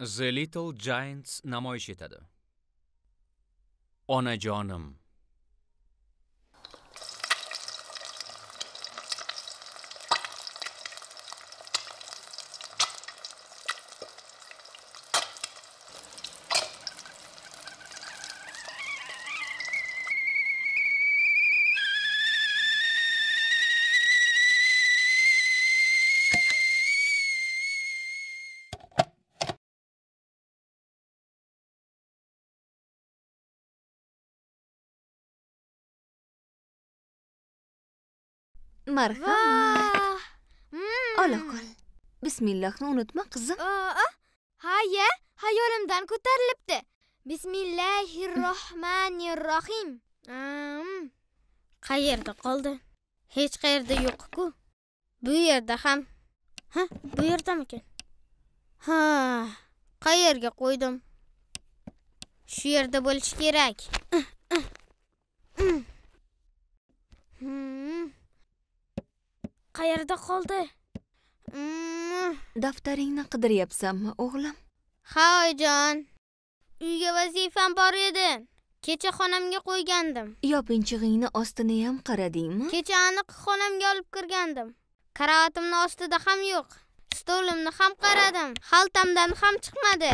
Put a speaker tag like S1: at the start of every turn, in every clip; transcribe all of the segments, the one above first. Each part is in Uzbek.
S1: The Little Giants namoyish etadi. Onajonim marhamat ola qol bismillahni unutma qizim ha ya xayolimdan ko'tarilibdi bismillahir
S2: rohmanir rohim qayerda qoldi hech qayerda yo'q-ku. Bu yerda ham. Ha, bu yerdamikan? Ha, qayerga qo'ydim? Shu yerda bo'lishi
S1: kerak. Hmm. qayerda qoldi mm. daftaringni qidiryapsanmi o'g'lim
S2: ha oyijon uyga vazifam bor edi kecha xonamga qo'ygandim
S1: yopinchig'ingni ostini ham qaradingmi
S2: kecha aniq xonamga olib kirgandim karavatimni ostida ham yo'q stolimni ham qaradim xaltamdan ham chiqmadi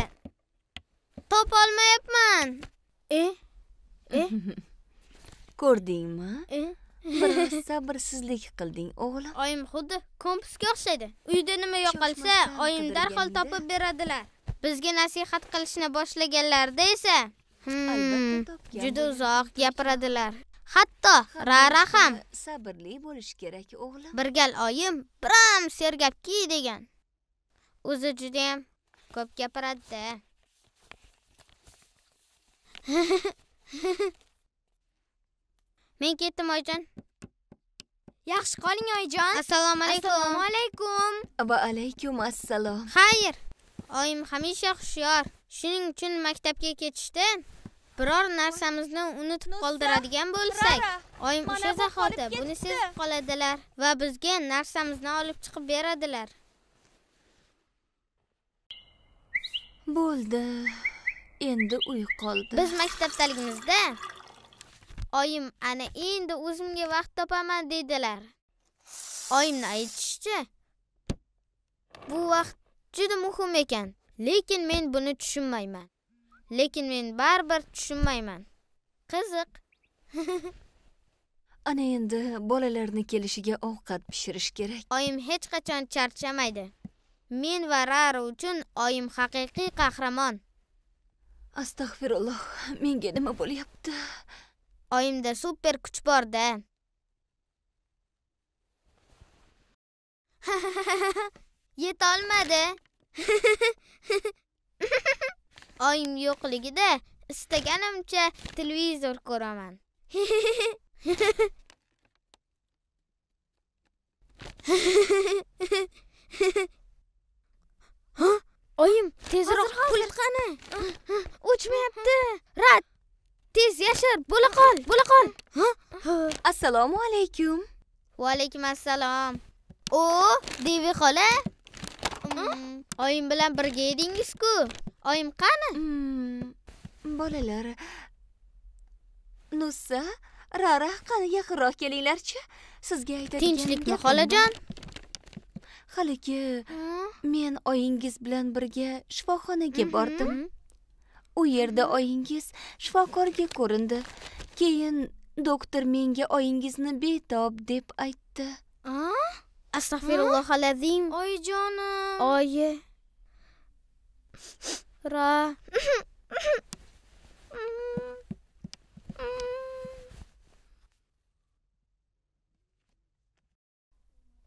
S2: topolmayapman e
S1: e ko'rdingmi e bir sabrsizlik qilding o'g'lim oyim xuddi kompasga o'xshaydi uyda nima yo'qolsa oyim darhol
S2: topib beradilar bizga nasihat qilishni boshlaganlarida esa hmm, juda uzoq gapiradilar hatto rara ham
S1: sabrli bo'lish kerak o'g'lim
S2: bir gal oyim biram sergapki degan o'zi judayam ko'p gapiradida men ketdim oyijon yaxshi qoling oyijon assalomu alaykum assalomu alaykum
S1: va alaykum assalom xayr
S2: oyim hamisha hushyor shuning uchun maktabga ketishda biror narsamizni unutib qoldiradigan bo'lsak oyim o'sha zahoti buni sezib qoladilar va bizga narsamizni olib chiqib beradilar bo'ldi endi uy qoldi biz maktabdaligimizda oyim ana endi o'zimga vaqt topaman dedilar oyimni aytishicha bu vaqt juda muhim ekan lekin men buni tushunmayman lekin men baribir tushunmayman qiziq ana endi bolalarni kelishiga ovqat pishirish kerak oyim hech qachon charchamaydi men va Raro uchun oyim haqiqiy qahramon astag'firulloh menga nima bo'lyapti oyimda super kuch borda yetolmadi oyim yo'qligida istaganimcha televizor ko'raman ha oyim tezroq pul qani o'chmayapti ah. rat tez yashir bo'la qol bo'la qol assalomu alaykum va alaykum assalom o devi xola mm, oyim
S1: bilan birga edingiz-ku. oyim qani mm, bolalar nussa rara qani yaqinroq kelinglarchi sizga aytadigan tinchlikmi xolajon haligi men oyingiz bilan birga shifoxonaga mhm. bordim u yerda oyingiz shifokorga ko'rindi keyin doktor menga oyingizni betob deb aytdi astag'firulloh alazim oyijonim oyi
S2: ra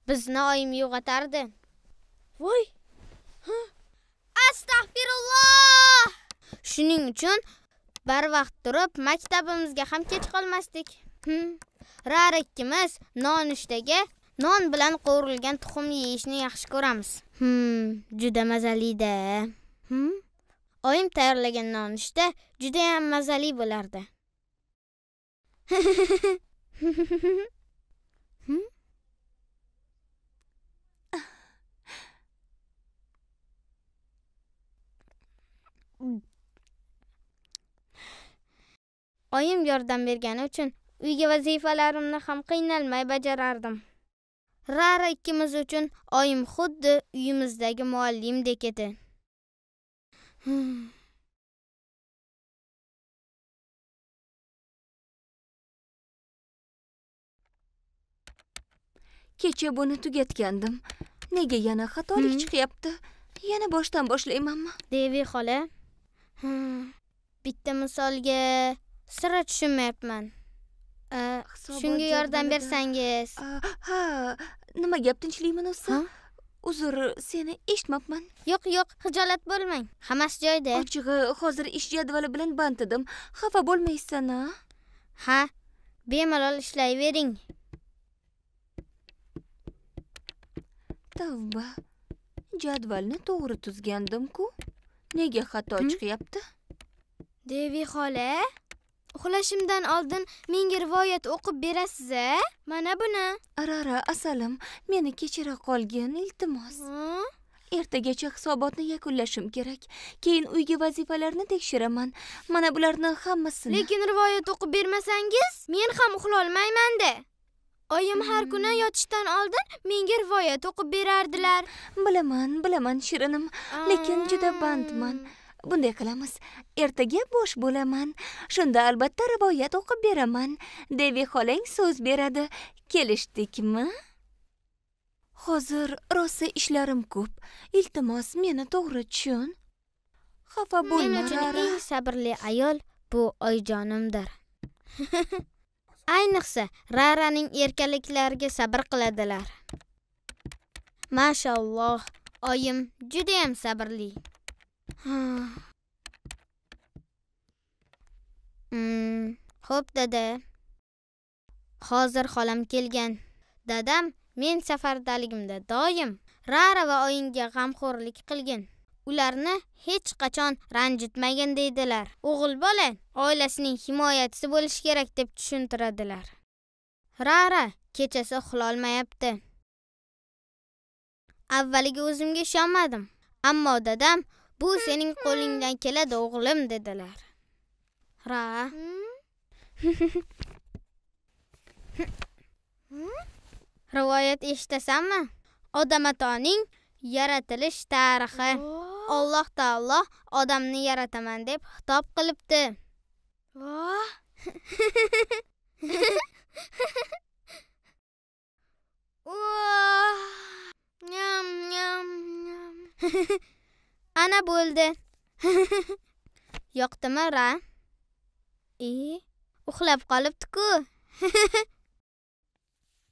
S2: bizni oyim yo'qotardi voy astag'firulloh shuning uchun barvaqt turib maktabimizga ham kech qolmasdik rar ikkimiz nonushtaga non bilan qovurilgan tuxum yeyishni yaxshi ko'ramiz hmm juda mazalida hmm? oyim tayyorlagan nonushta judayam mazali bo'lardi hmm? oyim yordam bergani uchun uyga vazifalarimni ham qiynalmay bajarardim rara ikkimiz uchun oyim xuddi uyimizdagi muallimdek edi
S1: kecha buni tugatgandim nega yana xatolik hmm. chiqyapti yana boshdan boshlaymanmi devi xola bitta misolga sira tushunmayapman shunga yordam bersangiz ha nima gap tinchlikmi o'zi uzr seni eshitmabman yo'q yo'q hijolat bo'lmang hammasi joyida ah, ochig'i hozir ish jadvali bilan band edim xafa bo'lmaysan a ha bemalol ishlayvering tavba jadvalni to'g'ri tuzgandim-ku nega xato chiqyapti devi xola uxlashimdan oldin menga rivoyat o'qib berasiz a mana buni arara asalim meni kechira qolgin iltimos ertagacha hisobotni yakunlashim kerak keyin uyga vazifalarni tekshiraman mana bularni hammasini lekin rivoyat o'qib bermasangiz men ham uxlolmaymanda oyim har hmm. kuni yotishdan oldin menga rivoyat o'qib berardilar bilaman bilaman shirinim lekin juda bandman bunday qilamiz ertaga bo'sh bo'laman shunda albatta rivoyat o'qib beraman devi xolang so'z beradi kelishdikmi hozir rosa ishlarim ko'p iltimos meni to'g'ri tushun xafa bo'lma men uchun eng sabrli ayol bu
S2: oyjonimdir ayniqsa raraning erkaliklariga sabr qiladilar mashalloh oyim judayam sabrli hmm, xo'p dada hozir xolam kelgan dadam men safardaligimda doim rara va oyingga g'amxo'rlik qilgin ularni hech qachon ranjitmagin deydilar o'g'il bola oilasining himoyachisi bo'lishi kerak deb tushuntiradilar rara kechasi uxlolmayapti avvaliga o'zimga ishonmadim ammo dadam bu sening qo'lingdan keladi o'g'lim dedilar ra rivoyat eshitasanmi odam atoning yaratilish tarixi alloh taolo odamni yarataman deb xitob qilibdi nyam nyam nyam mana bo'ldi yoqdimi ra e uxlab qolibdiku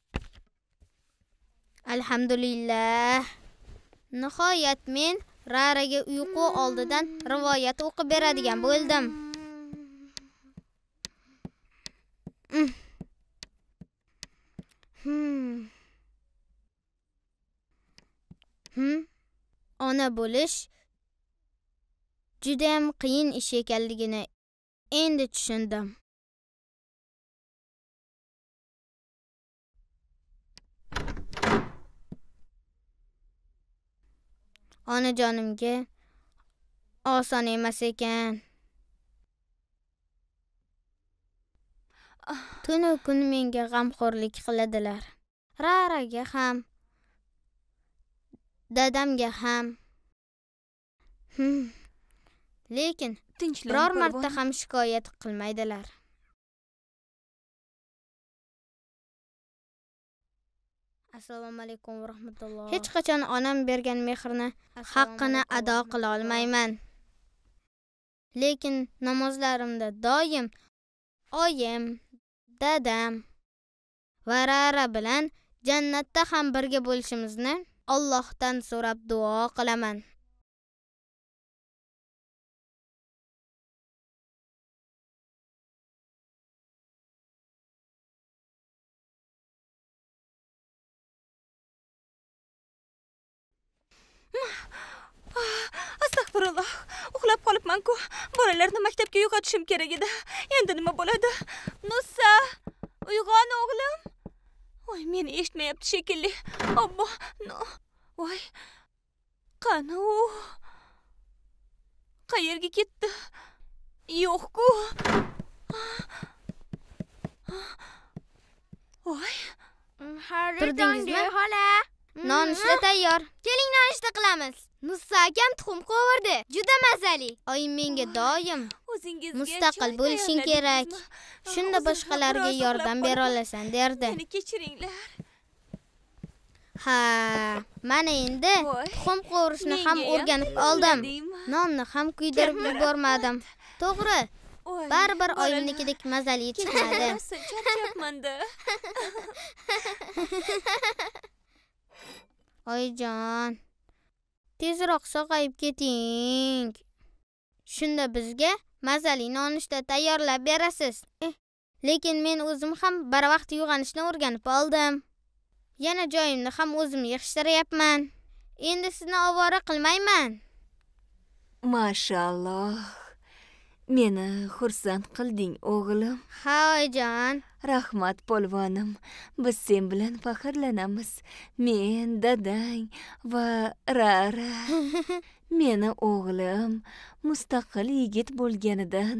S2: alhamdulillah nihoyat men raraga uyqu oldidan rivoyat o'qib beradigan bo'ldim hmm. Hmm. hmm. ona bo'lish judayam qiyin ish ekanligini endi tushundim onajonimga oson emas ekan tunu kun menga g'amxo'rlik qiladilar raraga ham dadamga ham hmm. lekin biror marta ham shikoyat qilmaydilar assalomu alaykum va rahmatulloh hech qachon onam bergan mehrni haqqini ado qila olmayman lekin namozlarimda doim oyim dadam va rara bilan jannatda ham birga bo'lishimizni Allohdan so'rab duo qilaman
S1: manku bolalarni maktabga yo'qotishim kerak edi endi nima bo'ladi nussa uyg'on o'g'lim voy meni eshitmayapti shekilli obbo voy qani u qayerga ketdi yo'qku voy har turdingizmi xola Nonushta tayyor.
S2: Keling nonushta qilamiz. Musa akam tuxum qovurdi. Juda mazali. Oyim menga doim
S1: o'zingizga mustaqil bo'lishing kerak. Shunda boshqalarga yordam bera olasan derdi. Meni kechiringlar.
S2: Ha, mana endi tuxum qovurishni ham o'rganib oldim. Nonni ham kuydirib yubormadim. To'g'ri,
S1: baribir oyimnikidek
S2: mazali chiqadi
S1: charchabmanda
S2: oyijon tezroq sog'ayib keting shunda bizga mazali nonushta tayyorlab berasiz lekin men o'zim ham barvaqt uyg'onishni o'rganib oldim yana joyimni ham o'zim yig'ishtiryapman endi sizni ovora qilmayman
S1: mashalloh meni xursand qilding o'g'lim ha oyijon rahmat polvonim biz sen bilan faxrlanamiz men dadang va rara meni o'g'lim mustaqil yigit bo'lganidan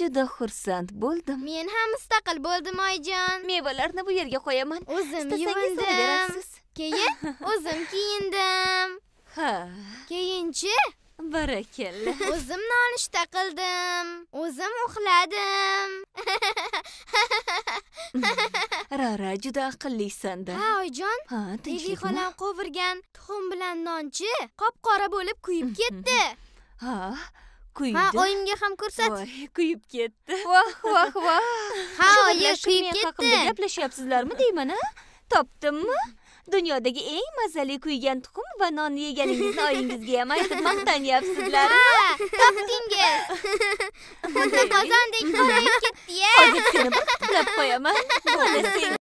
S1: juda xursand bo'ldim men ham mustaqil bo'ldim oyijon mevalarni bu yerga qo'yaman o'zim yuvindim keyin o'zim kiyindim ha keyinchi barakalla o'zim
S2: nonushta qildim o'zim uxladim
S1: rara juda aqllisanda ha oyjon ha tinchlik xolam
S2: qovurgan tuxum bilan nonchi qop
S1: qora bo'lib kuyib ketdi ha kuydi ha oyimga ham ko'rsat voy kuyib ketdi voh voh voh ha oyi kuyib ketdi gaplashyapsizlarmi deyman a topdimmi dunyodagi eng mazali kuygan tuxum bana niye gelingizni oyungiz giyemaydı maqtan yapsizlar. Taqdingiz. Bunda qozondek qorayib ketdi-ya. Ogitgini
S2: baqtiqlab qo'yaman. Mana sen